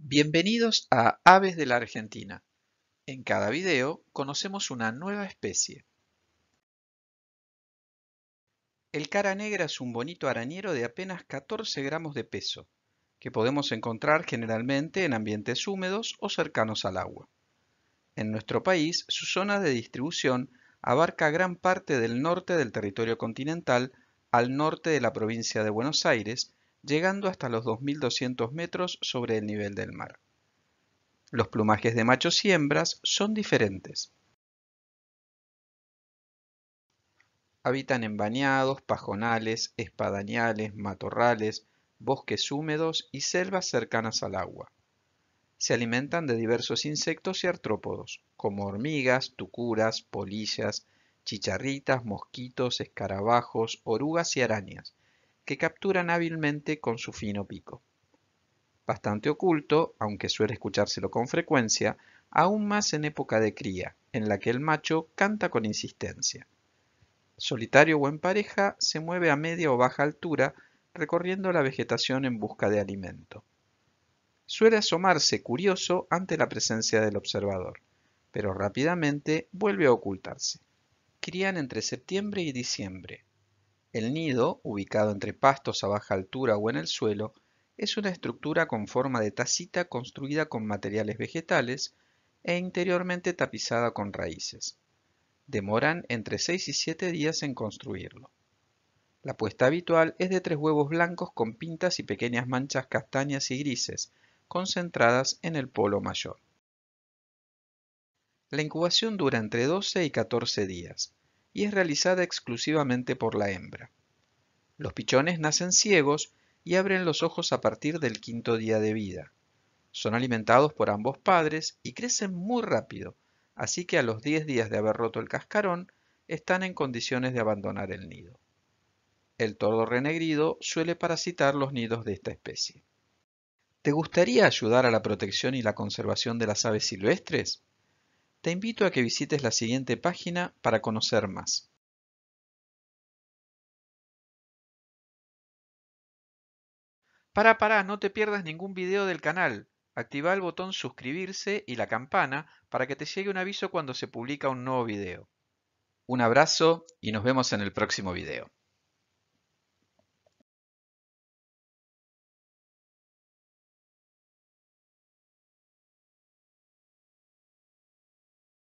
Bienvenidos a Aves de la Argentina. En cada video conocemos una nueva especie. El cara negra es un bonito arañero de apenas 14 gramos de peso, que podemos encontrar generalmente en ambientes húmedos o cercanos al agua. En nuestro país, su zona de distribución abarca gran parte del norte del territorio continental al norte de la provincia de Buenos Aires llegando hasta los 2.200 metros sobre el nivel del mar. Los plumajes de machos y hembras son diferentes. Habitan en bañados, pajonales, espadañales, matorrales, bosques húmedos y selvas cercanas al agua. Se alimentan de diversos insectos y artrópodos, como hormigas, tucuras, polillas, chicharritas, mosquitos, escarabajos, orugas y arañas que capturan hábilmente con su fino pico. Bastante oculto, aunque suele escuchárselo con frecuencia, aún más en época de cría, en la que el macho canta con insistencia. Solitario o en pareja, se mueve a media o baja altura, recorriendo la vegetación en busca de alimento. Suele asomarse curioso ante la presencia del observador, pero rápidamente vuelve a ocultarse. Crían entre septiembre y diciembre, el nido, ubicado entre pastos a baja altura o en el suelo, es una estructura con forma de tacita construida con materiales vegetales e interiormente tapizada con raíces. Demoran entre 6 y 7 días en construirlo. La puesta habitual es de tres huevos blancos con pintas y pequeñas manchas castañas y grises, concentradas en el polo mayor. La incubación dura entre 12 y 14 días y es realizada exclusivamente por la hembra. Los pichones nacen ciegos y abren los ojos a partir del quinto día de vida. Son alimentados por ambos padres y crecen muy rápido, así que a los 10 días de haber roto el cascarón, están en condiciones de abandonar el nido. El tordo renegrido suele parasitar los nidos de esta especie. ¿Te gustaría ayudar a la protección y la conservación de las aves silvestres? Te invito a que visites la siguiente página para conocer más. Para, para, no te pierdas ningún video del canal. Activa el botón suscribirse y la campana para que te llegue un aviso cuando se publica un nuevo video. Un abrazo y nos vemos en el próximo video.